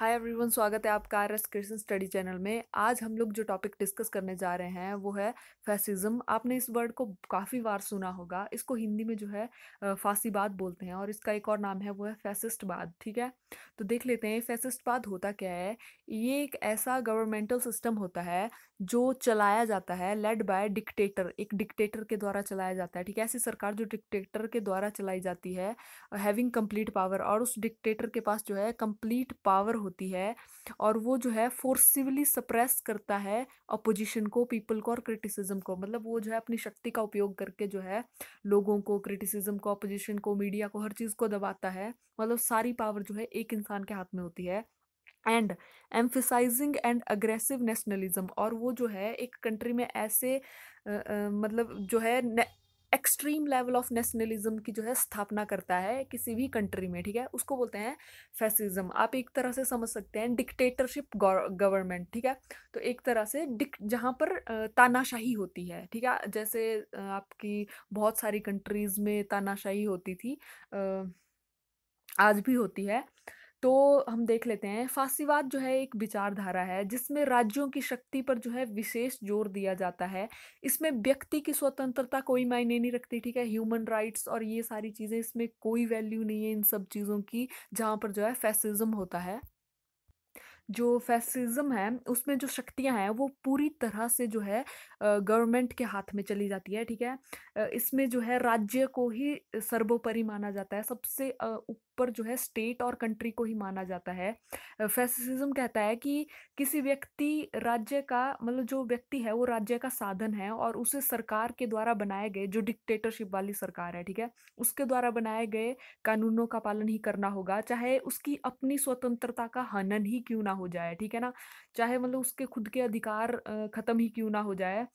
hi everyone स्वागत है आपका R S Christian study channel में आज हम लोग जो टॉपिक डिस्कस करने जा रहे हैं वो है फैसिज्म आपने इस वर्ड को काफ़ी बार सुना होगा इसको हिंदी में जो है फांसीबाद बोलते हैं और इसका एक और नाम है वो है फैसिस्टबाद ठीक है तो देख लेते हैं फैसिस्टबाद होता क्या है ये एक ऐसा गवर्नमेंटल सिस्टम होता है जो चलाया जाता है लेड बाय डिक्टेटर एक डिक्टेटर के द्वारा चलाया जाता है ठीक है ऐसी सरकार जो डिक्टेटर के द्वारा चलाई जाती है हैविंग कम्प्लीट पावर और उस डिक्टेटर के पास जो है कम्प्लीट पावर होती है और वो जो है फोर्सिवली सप्रेस करता है अपोजिशन को पीपल को और क्रिटिसिज्म को मतलब वो जो है अपनी शक्ति का उपयोग करके जो है लोगों को क्रिटिसिज्म को अपोजिशन को मीडिया को हर चीज़ को दबाता है मतलब सारी पावर जो है एक इंसान के हाथ में होती है and emphasising and aggressive nationalism और वो जो है एक कंट्री में ऐसे आ, आ, मतलब जो है एक्सट्रीम लेवल ऑफ नेशनलिज्म की जो है स्थापना करता है किसी भी कंट्री में ठीक है उसको बोलते हैं फैसिज्म आप एक तरह से समझ सकते हैं डिक्टेटरशिप गवर्नमेंट ठीक है तो एक तरह से डिक जहाँ पर तानाशाही होती है ठीक है जैसे आपकी बहुत सारी कंट्रीज़ में तानाशाही होती थी आज भी होती है तो हम देख लेते हैं फांसीवाद जो है एक विचारधारा है जिसमें राज्यों की शक्ति पर जो है विशेष जोर दिया जाता है इसमें व्यक्ति की स्वतंत्रता कोई मायने नहीं रखती ठीक है ह्यूमन राइट्स और ये सारी चीज़ें इसमें कोई वैल्यू नहीं है इन सब चीज़ों की जहाँ पर जो है फैसिज्म होता है जो फैसिज्म है उसमें जो शक्तियां हैं वो पूरी तरह से जो है गवर्नमेंट के हाथ में चली जाती है ठीक है इसमें जो है राज्य को ही सर्वोपरि माना जाता है सबसे ऊपर जो है स्टेट और कंट्री को ही माना जाता है फैसिज्म कहता है कि किसी व्यक्ति राज्य का मतलब जो व्यक्ति है वो राज्य का साधन है और उसे सरकार के द्वारा बनाए गए जो डिक्टेटरशिप वाली सरकार है ठीक है उसके द्वारा बनाए गए कानूनों का पालन ही करना होगा चाहे उसकी अपनी स्वतंत्रता का हनन ही क्यों ना हो जाए ठीक है ना चाहे मतलब उसके खुद के अधिकार ख़त्म ही क्यों ना हो जाए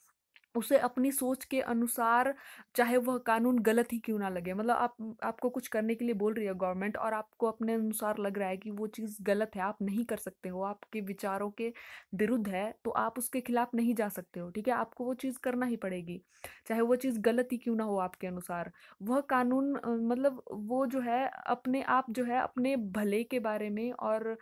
उसे अपनी सोच के अनुसार चाहे वह कानून गलत ही क्यों ना लगे मतलब आप आपको कुछ करने के लिए बोल रही है गवर्नमेंट और आपको अपने अनुसार लग रहा है कि वो चीज़ गलत है आप नहीं कर सकते हो आपके विचारों के विरुद्ध है तो आप उसके खिलाफ नहीं जा सकते हो ठीक है आपको वो चीज़ करना ही पड़ेगी चाहे वो चीज़ गलत ही क्यों ना हो आपके अनुसार वह कानून मतलब वो जो है अपने आप जो है अपने भले के बारे में और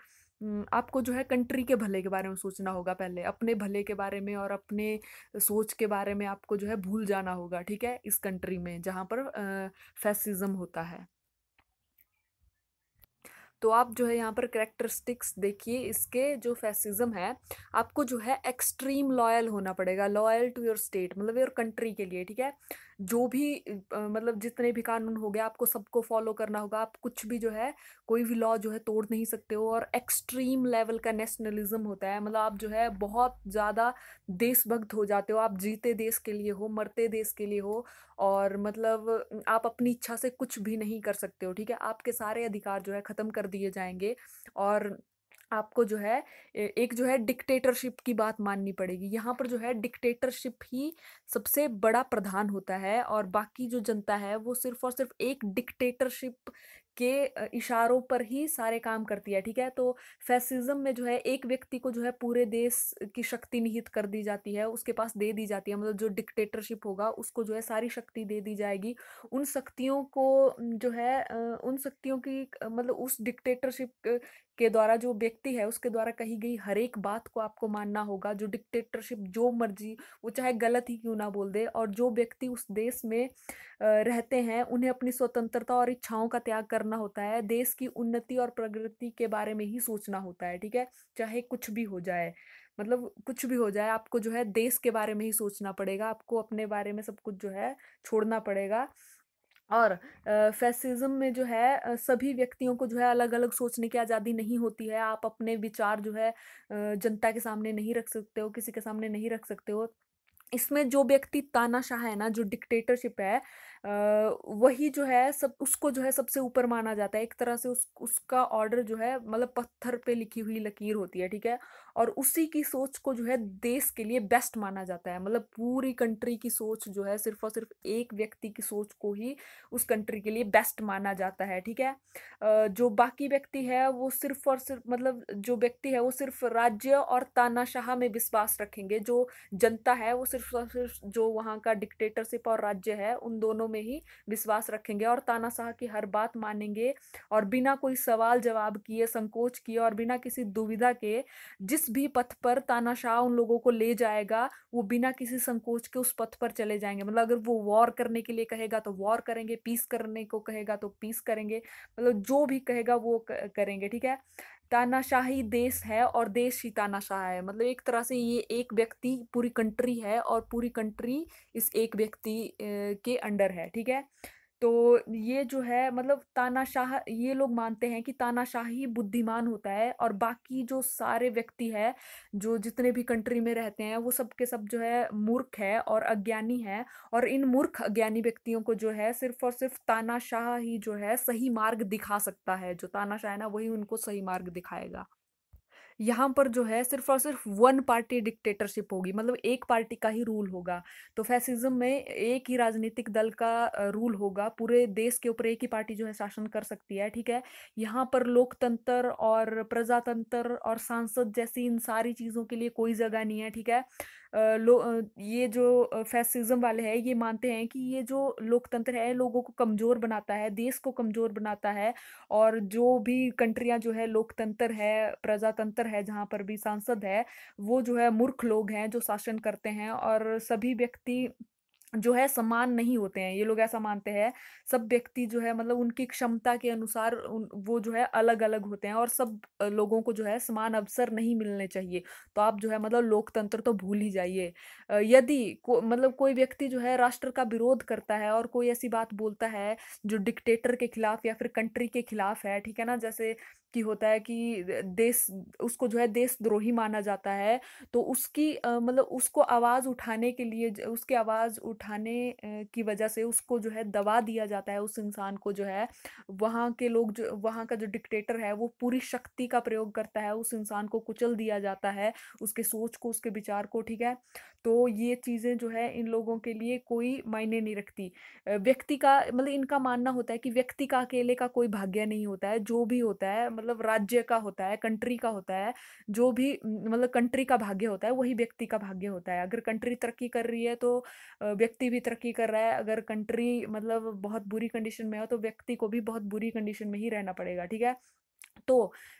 आपको जो है कंट्री के भले के बारे में सोचना होगा पहले अपने भले के बारे में और अपने सोच के बारे में आपको जो है भूल जाना होगा ठीक है इस कंट्री में जहाँ पर फैसिज्म होता है तो आप जो है यहाँ पर करेक्टरिस्टिक्स देखिए इसके जो फैसिज्म है आपको जो है एक्सट्रीम लॉयल होना पड़ेगा लॉयल टू योर स्टेट मतलब योर कंट्री के लिए ठीक है जो भी मतलब जितने भी कानून हो गए आपको सबको फॉलो करना होगा आप कुछ भी जो है कोई भी लॉ जो है तोड़ नहीं सकते हो और एक्सट्रीम लेवल का नेशनलिज्म होता है मतलब आप जो है बहुत ज़्यादा देशभक्त हो जाते हो आप जीते देश के लिए हो मरते देश के लिए हो और मतलब आप अपनी इच्छा से कुछ भी नहीं कर सकते हो ठीक है आपके सारे अधिकार जो है ख़त्म कर दिए जाएंगे और आपको जो है एक जो है डिक्टेटरशिप की बात माननी पड़ेगी यहाँ पर जो है डिक्टेटरशिप ही सबसे बड़ा प्रधान होता है और बाकी जो जनता है वो सिर्फ और सिर्फ एक डिक्टेटरशिप के इशारों पर ही सारे काम करती है ठीक है तो फैसिज्म में जो है एक व्यक्ति को जो है पूरे देश की शक्ति निहित कर दी जाती है उसके पास दे दी जाती है मतलब जो डिक्टेटरशिप होगा उसको जो है सारी शक्ति दे दी जाएगी उन शक्तियों को जो है उन शक्तियों की मतलब उस डिक्टेटरशिप के द्वारा जो व्यक्ति है उसके द्वारा कही गई हर एक बात को आपको मानना होगा जो डिक्टेटरशिप जो मर्जी वो चाहे गलत ही क्यों ना बोल दे और जो व्यक्ति उस देश में रहते हैं उन्हें अपनी स्वतंत्रता और इच्छाओं का त्याग करना होता है देश की उन्नति और प्रगति के बारे में ही सोचना होता है ठीक है चाहे कुछ भी हो जाए मतलब कुछ भी हो जाए आपको जो है देश के बारे में ही सोचना पड़ेगा आपको अपने बारे में सब कुछ जो है छोड़ना पड़ेगा और फैसिज्म में जो है सभी व्यक्तियों को जो है अलग अलग सोचने की आज़ादी नहीं होती है आप अपने विचार जो है जनता के सामने नहीं रख सकते हो किसी के सामने नहीं रख सकते हो इसमें जो व्यक्ति तानाशाह है ना जो डिक्टेटरशिप है वही जो है सब उसको जो है सबसे ऊपर माना जाता है एक तरह से उस उसका ऑर्डर जो है मतलब पत्थर पे लिखी हुई लकीर होती है ठीक है और उसी की सोच को जो है देश के लिए बेस्ट माना जाता है मतलब पूरी कंट्री की सोच जो है सिर्फ और सिर्फ एक व्यक्ति की सोच को ही उस कंट्री के लिए बेस्ट माना जाता है ठीक है जो बाकी व्यक्ति है वो सिर्फ और सिर्फ मतलब जो व्यक्ति है वो सिर्फ राज्य और तानाशाह में विश्वास रखेंगे जो जनता है वो सिर्फ और सिर्फ जो वहाँ का डिक्टेटरशिप और राज्य है उन दोनों में ही विश्वास रखेंगे और तानाशाह की हर बात मानेंगे और बिना कोई सवाल जवाब किए संकोच किए और बिना किसी दुविधा के जिस भी पथ पर तानाशाह उन लोगों को ले जाएगा वो बिना किसी संकोच के उस पथ पर चले जाएंगे मतलब अगर वो वॉर करने के लिए कहेगा तो वॉर करेंगे पीस करने को कहेगा तो पीस करेंगे मतलब जो भी कहेगा वो करेंगे ठीक है तानाशाही देश है और देश ही तानाशाह है मतलब एक तरह से ये एक व्यक्ति पूरी कंट्री है और पूरी कंट्री इस एक व्यक्ति के अंडर है ठीक है तो ये जो है मतलब तानाशाह ये लोग मानते हैं कि तानाशाह ही बुद्धिमान होता है और बाकी जो सारे व्यक्ति है जो जितने भी कंट्री में रहते हैं वो सब के सब जो है मूर्ख है और अज्ञानी है और इन मूर्ख अज्ञानी व्यक्तियों को जो है सिर्फ और सिर्फ तानाशाह ही जो है सही मार्ग दिखा सकता है जो तानाशाह है ना वही उनको सही मार्ग दिखाएगा यहाँ पर जो है सिर्फ और सिर्फ वन पार्टी डिक्टेटरशिप होगी मतलब एक पार्टी का ही रूल होगा तो फैसिज्म में एक ही राजनीतिक दल का रूल होगा पूरे देश के ऊपर एक ही पार्टी जो है शासन कर सकती है ठीक है यहाँ पर लोकतंत्र और प्रजातंत्र और सांसद जैसी इन सारी चीज़ों के लिए कोई जगह नहीं है ठीक है लो ये जो फैसिज्म वाले हैं ये मानते हैं कि ये जो लोकतंत्र है लोगों को कमज़ोर बनाता है देश को कमज़ोर बनाता है और जो भी कंट्रियाँ जो है लोकतंत्र है प्रजातंत्र उत्तर है जहाँ पर भी सांसद है वो जो है मूर्ख लोग हैं जो शासन करते हैं और सभी व्यक्ति जो है समान नहीं होते हैं ये लोग ऐसा मानते हैं सब व्यक्ति जो है मतलब उनकी क्षमता के अनुसार उन वो जो है अलग अलग होते हैं और सब लोगों को जो है समान अवसर नहीं मिलने चाहिए तो आप जो है मतलब लोकतंत्र तो भूल ही जाइए यदि को, मतलब कोई व्यक्ति जो है राष्ट्र का विरोध करता है और कोई ऐसी बात बोलता है जो डिक्टेटर के खिलाफ या फिर कंट्री के खिलाफ है ठीक है ना जैसे कि होता है कि देश उसको जो है देशद्रोही माना जाता है तो उसकी मतलब उसको आवाज़ उठाने के लिए उसकी आवाज़ उठ उठाने की वजह से उसको जो है दबा दिया जाता है उस इंसान को जो है वहाँ के लोग जो वहाँ का जो डिक्टेटर है वो पूरी शक्ति का प्रयोग करता है उस इंसान को कुचल दिया जाता है उसके सोच को उसके विचार को ठीक है तो ये चीज़ें जो है इन लोगों के लिए कोई मायने नहीं रखती व्यक्ति का मतलब इनका मानना होता है कि व्यक्ति का अकेले का कोई भाग्य नहीं होता है जो भी होता है मतलब राज्य का होता है कंट्री का होता है जो भी मतलब कंट्री का भाग्य होता है वही व्यक्ति का भाग्य होता है अगर कंट्री तरक्की कर रही है तो व्यक्ति व्यक्ति भी तरक्की कर रहा है अगर कंट्री मतलब बहुत बुरी कंडीशन में हो तो व्यक्ति को भी बहुत बुरी कंडीशन में ही रहना पड़ेगा ठीक है तो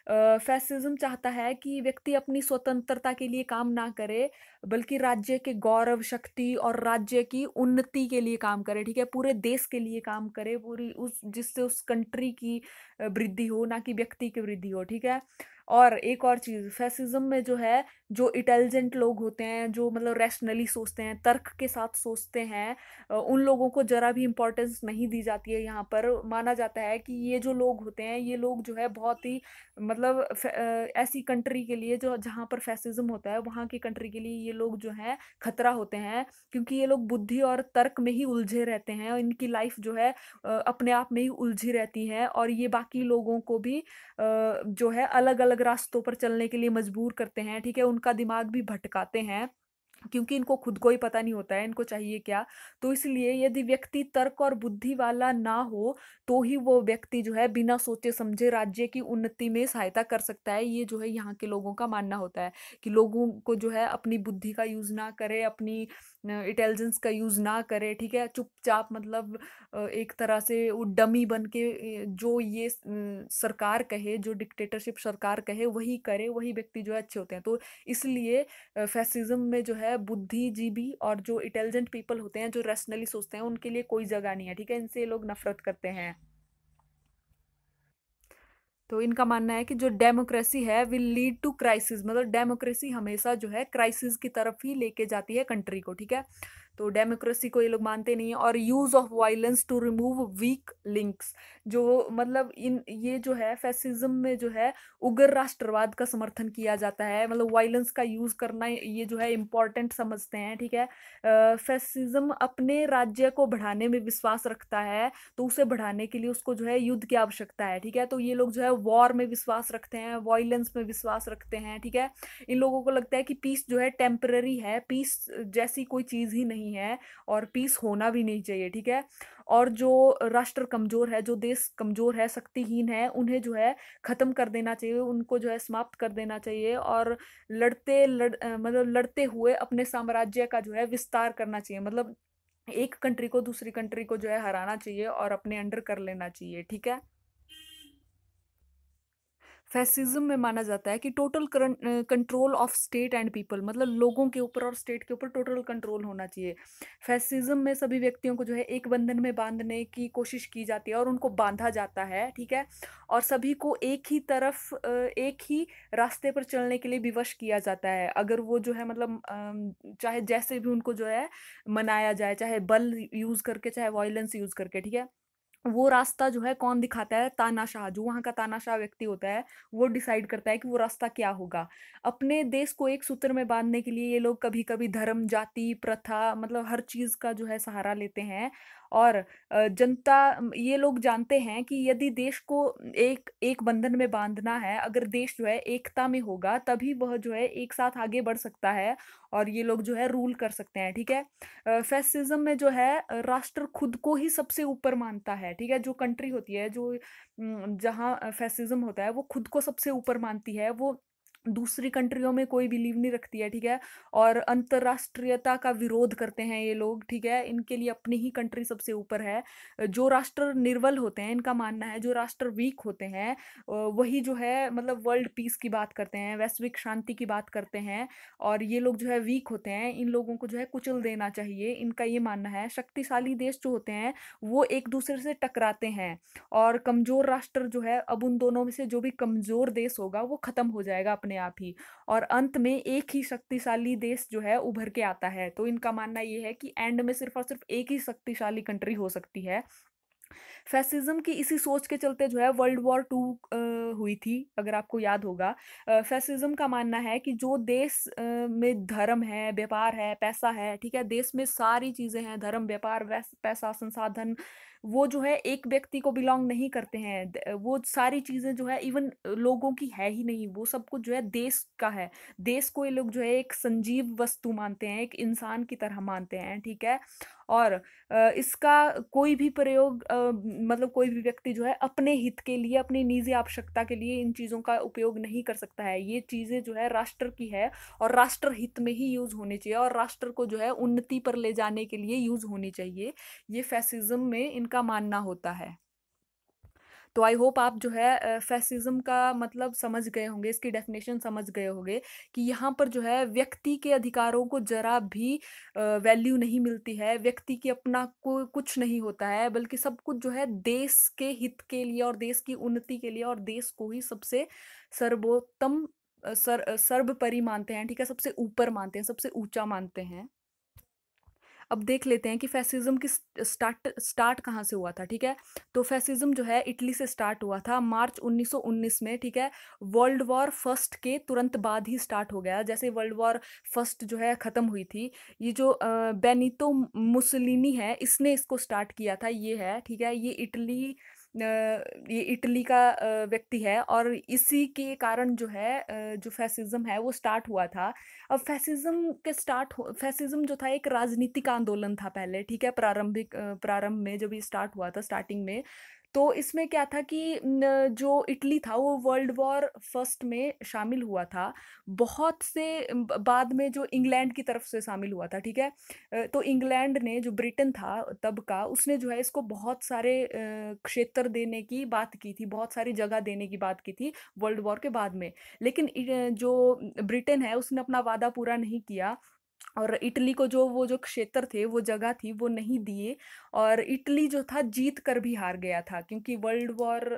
फैसिज्म चाहता है कि व्यक्ति अपनी स्वतंत्रता के लिए काम ना करे बल्कि राज्य के गौरव शक्ति और राज्य की उन्नति के लिए काम करे ठीक है पूरे देश के लिए काम करे पूरी उस जिससे उस कंट्री की वृद्धि हो ना कि व्यक्ति की वृद्धि हो ठीक है और एक और चीज़ फैसिज्म में जो है जो इंटेलिजेंट लोग होते हैं जो मतलब रैशनली सोचते हैं तर्क के साथ सोचते हैं उन लोगों को ज़रा भी इम्पोर्टेंस नहीं दी जाती है यहाँ पर माना जाता है कि ये जो लोग होते हैं ये लोग जो है बहुत ही मतलब ऐसी कंट्री के लिए जो जहाँ पर फैसिज्म होता है वहाँ की कंट्री के लिए ये लोग जो है खतरा होते हैं क्योंकि ये लोग बुद्धि और तर्क में ही उलझे रहते हैं इनकी लाइफ जो है अपने आप में ही उलझी रहती है और ये बाकी लोगों को भी जो है अलग अलग रास्तों पर चलने के लिए मजबूर करते हैं ठीक है उनका दिमाग भी भटकाते हैं क्योंकि इनको खुद को ही पता नहीं होता है इनको चाहिए क्या तो इसलिए यदि व्यक्ति तर्क और बुद्धि वाला ना हो तो ही वो व्यक्ति जो है बिना सोचे समझे राज्य की उन्नति में सहायता कर सकता है ये जो है यहाँ के लोगों का मानना होता है कि लोगों को जो है अपनी बुद्धि का यूज़ ना करे अपनी इंटेलिजेंस का यूज़ ना करे ठीक है चुपचाप मतलब एक तरह से डमी बन के जो ये सरकार कहे जो डिक्टेटरशिप सरकार कहे वही करे वही व्यक्ति जो है अच्छे होते हैं तो इसलिए फैसिज्म में जो है है बुद्धिजीवी और जो इंटेलिजेंट पीपल होते हैं जो रैशनली सोचते हैं उनके लिए कोई जगह नहीं है ठीक है इनसे लोग नफरत करते हैं तो इनका मानना है कि जो डेमोक्रेसी है विल लीड टू क्राइसिस मतलब डेमोक्रेसी हमेशा जो है क्राइसिस की तरफ ही लेके जाती है कंट्री को ठीक है तो डेमोक्रेसी को ये लोग मानते नहीं हैं और use of violence to remove weak links जो मतलब इन ये जो है फैसिज्म में जो है उग्र राष्ट्रवाद का समर्थन किया जाता है मतलब वायलेंस का यूज़ करना ये जो है इम्पॉर्टेंट समझते हैं ठीक है फैसिज्म अपने राज्य को बढ़ाने में विश्वास रखता है तो उसे बढ़ाने के लिए उसको जो है युद्ध की आवश्यकता है ठीक है तो ये लोग जो है वॉर में विश्वास रखते हैं वायलेंस में विश्वास रखते हैं ठीक है इन लोगों को लगता है कि पीस जो है टेम्पररी है पीस जैसी कोई चीज़ ही नहीं नहीं है और पीस होना भी नहीं चाहिए ठीक है और जो राष्ट्र कमज़ोर है जो देश कमज़ोर है शक्तिहीन है उन्हें जो है ख़त्म कर देना चाहिए उनको जो है समाप्त कर देना चाहिए और लड़ते लड़ मतलब लड़ते हुए अपने साम्राज्य का जो है विस्तार करना चाहिए मतलब एक कंट्री को दूसरी कंट्री को जो है हराना चाहिए और अपने अंडर कर लेना चाहिए ठीक है फैसिज्म में माना जाता है कि total control of state and people मतलब लोगों के ऊपर और स्टेट के ऊपर टोटल कंट्रोल होना चाहिए फैसिज्म में सभी व्यक्तियों को जो है एक बंधन में बांधने की कोशिश की जाती है और उनको बांधा जाता है ठीक है और सभी को एक ही तरफ एक ही रास्ते पर चलने के लिए विवश किया जाता है अगर वो जो है मतलब चाहे जैसे भी उनको जो है मनाया जाए चाहे बल यूज़ करके चाहे वायलेंस यूज़ करके ठीक है वो रास्ता जो है कौन दिखाता है तानाशाह जो वहाँ का तानाशाह व्यक्ति होता है वो डिसाइड करता है कि वो रास्ता क्या होगा अपने देश को एक सूत्र में बांधने के लिए ये लोग कभी कभी धर्म जाति प्रथा मतलब हर चीज़ का जो है सहारा लेते हैं और जनता ये लोग जानते हैं कि यदि देश को एक एक बंधन में बांधना है अगर देश जो है एकता में होगा तभी वह जो है एक साथ आगे बढ़ सकता है और ये लोग जो है रूल कर सकते हैं ठीक है फैसिज्म में जो है राष्ट्र खुद को ही सबसे ऊपर मानता है ठीक है जो कंट्री होती है जो जहाँ फैसिज्म होता है वो खुद को सबसे ऊपर मानती है वो दूसरी कंट्रियों में कोई बिलीव नहीं रखती है ठीक है और अंतर्राष्ट्रीयता का विरोध करते हैं ये लोग ठीक है इनके लिए अपनी ही कंट्री सबसे ऊपर है जो राष्ट्र निर्बल होते हैं इनका मानना है जो राष्ट्र वीक होते हैं वही जो है मतलब वर्ल्ड पीस की बात करते हैं वैश्विक शांति की बात करते हैं और ये लोग जो है वीक होते हैं इन लोगों को जो है कुचल देना चाहिए इनका ये मानना है शक्तिशाली देश जो होते हैं वो एक दूसरे से टकराते हैं और कमज़ोर राष्ट्र जो है अब उन दोनों में से जो भी कमज़ोर देश होगा वो ख़त्म हो जाएगा अपने अपने आप ही और अंत में एक ही शक्तिशाली देश जो है उभर के आता है तो इनका मानना ये है कि एंड में सिर्फ और सिर्फ एक ही शक्तिशाली कंट्री हो सकती है फैसिज्म की इसी सोच के चलते जो है वर्ल्ड वॉर टू हुई थी अगर आपको याद होगा फैसिज्म का मानना है कि जो देश में धर्म है व्यापार है पैसा है ठीक है देश में सारी चीज़ें हैं धर्म व्यापार पैसा संसाधन वो जो है एक व्यक्ति को बिलोंग नहीं करते हैं वो सारी चीज़ें जो है इवन लोगों की है ही नहीं वो सब कुछ जो है देश का है देश को ये लोग जो है एक संजीव वस्तु मानते हैं एक इंसान की तरह मानते हैं ठीक है और इसका कोई भी प्रयोग मतलब कोई भी व्यक्ति जो है अपने हित के लिए अपनी निजी आवश्यकता के लिए इन चीज़ों का उपयोग नहीं कर सकता है ये चीज़ें जो है राष्ट्र की है और राष्ट्र हित में ही यूज़ होनी चाहिए और राष्ट्र को जो है उन्नति पर ले जाने के लिए यूज़ होनी चाहिए ये फैसिज्म में इन का मानना होता है तो आई होप आप जो है फैसिज्म का मतलब समझ गए होंगे इसकी डेफिनेशन समझ गए होंगे कि यहाँ पर जो है व्यक्ति के अधिकारों को जरा भी वैल्यू नहीं मिलती है व्यक्ति की अपना को कुछ नहीं होता है बल्कि सब कुछ जो है देश के हित के लिए और देश की उन्नति के लिए और देश को ही सबसे सर्वोत्तम सर सर्वपरि मानते हैं ठीक है सबसे ऊपर मानते हैं सबसे ऊंचा मानते हैं अब देख लेते हैं कि फैसिज्म की स्टार्ट स्टार्ट कहाँ से हुआ था ठीक है तो फैसिज्म जो है इटली से स्टार्ट हुआ था मार्च 1919 में ठीक है वर्ल्ड वॉर फर्स्ट के तुरंत बाद ही स्टार्ट हो गया जैसे वर्ल्ड वॉर फर्स्ट जो है ख़त्म हुई थी ये जो बेनितो मुसलिनी है इसने इसको स्टार्ट किया था ये है ठीक है ये इटली ये इटली का व्यक्ति है और इसी के कारण जो है जो फैसिज्म है वो स्टार्ट हुआ था अब फैसिज्म के स्टार्ट हो फैसिज्म जो था एक राजनीतिक आंदोलन था पहले ठीक है प्रारंभिक प्रारंभ में जब ये स्टार्ट हुआ था स्टार्टिंग में तो इसमें क्या था कि जो इटली था वो वर्ल्ड वॉर फर्स्ट में शामिल हुआ था बहुत से बाद में जो इंग्लैंड की तरफ से शामिल हुआ था ठीक है तो इंग्लैंड ने जो ब्रिटेन था तब का उसने जो है इसको बहुत सारे क्षेत्र देने की बात की थी बहुत सारी जगह देने की बात की थी वर्ल्ड वॉर के बाद में लेकिन जो ब्रिटेन है उसने अपना वादा पूरा नहीं किया और इटली को जो वो जो क्षेत्र थे वो जगह थी वो नहीं दिए और इटली जो था जीत कर भी हार गया था क्योंकि वर्ल्ड वॉर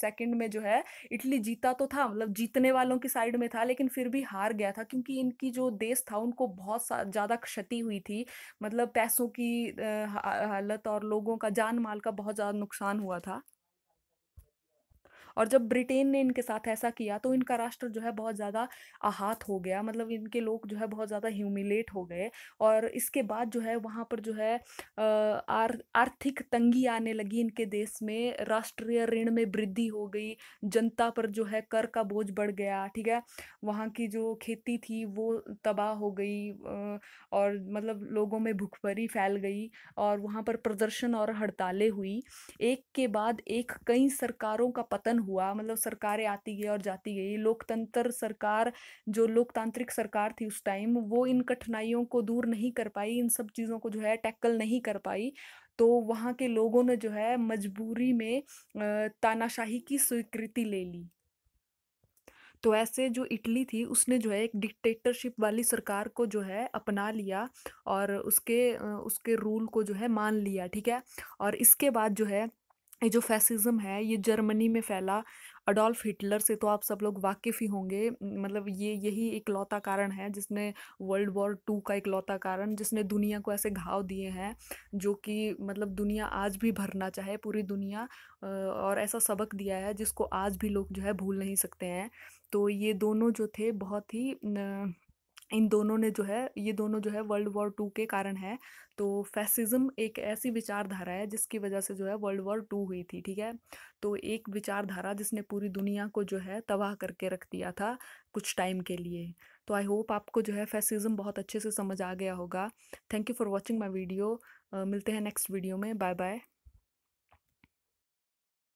सेकंड में जो है इटली जीता तो था मतलब जीतने वालों की साइड में था लेकिन फिर भी हार गया था क्योंकि इनकी जो देश था उनको बहुत ज़्यादा क्षति हुई थी मतलब पैसों की हालत और लोगों का जान माल का बहुत ज़्यादा नुकसान हुआ था और जब ब्रिटेन ने इनके साथ ऐसा किया तो इनका राष्ट्र जो है बहुत ज़्यादा आहत हो गया मतलब इनके लोग जो है बहुत ज़्यादा ह्यूमिलेट हो गए और इसके बाद जो है वहाँ पर जो है आर आर्थिक तंगी आने लगी इनके देश में राष्ट्रीय ऋण में वृद्धि हो गई जनता पर जो है कर का बोझ बढ़ गया ठीक है वहाँ की जो खेती थी वो तबाह हो गई और मतलब लोगों में भुखमरी फैल गई और वहाँ पर प्रदर्शन और हड़तालें हुई एक के बाद एक कई सरकारों का पतन हुआ मतलब सरकारें आती गई और जाती गई लोकतंत्र सरकार जो लोकतांत्रिक सरकार थी उस टाइम वो इन कठिनाइयों को दूर नहीं कर पाई इन सब चीज़ों को जो है टैकल नहीं कर पाई तो वहाँ के लोगों ने जो है मजबूरी में तानाशाही की स्वीकृति ले ली तो ऐसे जो इटली थी उसने जो है एक डिक्टेटरशिप वाली सरकार को जो है अपना लिया और उसके उसके रूल को जो है मान लिया ठीक है और इसके बाद जो है ये जो फैसिज्म है ये जर्मनी में फैला अडोल्फ हिटलर से तो आप सब लोग वाकिफ़ ही होंगे मतलब ये यही एक लौता कारण है जिसने वर्ल्ड वॉर टू का एक लौता कारण जिसने दुनिया को ऐसे घाव दिए हैं जो कि मतलब दुनिया आज भी भरना चाहे पूरी दुनिया और ऐसा सबक दिया है जिसको आज भी लोग जो है भूल नहीं सकते हैं तो ये दोनों जो थे बहुत ही न, इन दोनों ने जो है ये दोनों जो है वर्ल्ड वॉर टू के कारण है तो फैसिज्म एक ऐसी विचारधारा है जिसकी वजह से जो है वर्ल्ड वॉर टू हुई थी ठीक है तो एक विचारधारा जिसने पूरी दुनिया को जो है तबाह करके रख दिया था कुछ टाइम के लिए तो आई होप आपको जो है फैसिज्म बहुत अच्छे से समझ आ गया होगा thank you for watching my video मिलते हैं नेक्स्ट वीडियो में बाय बाय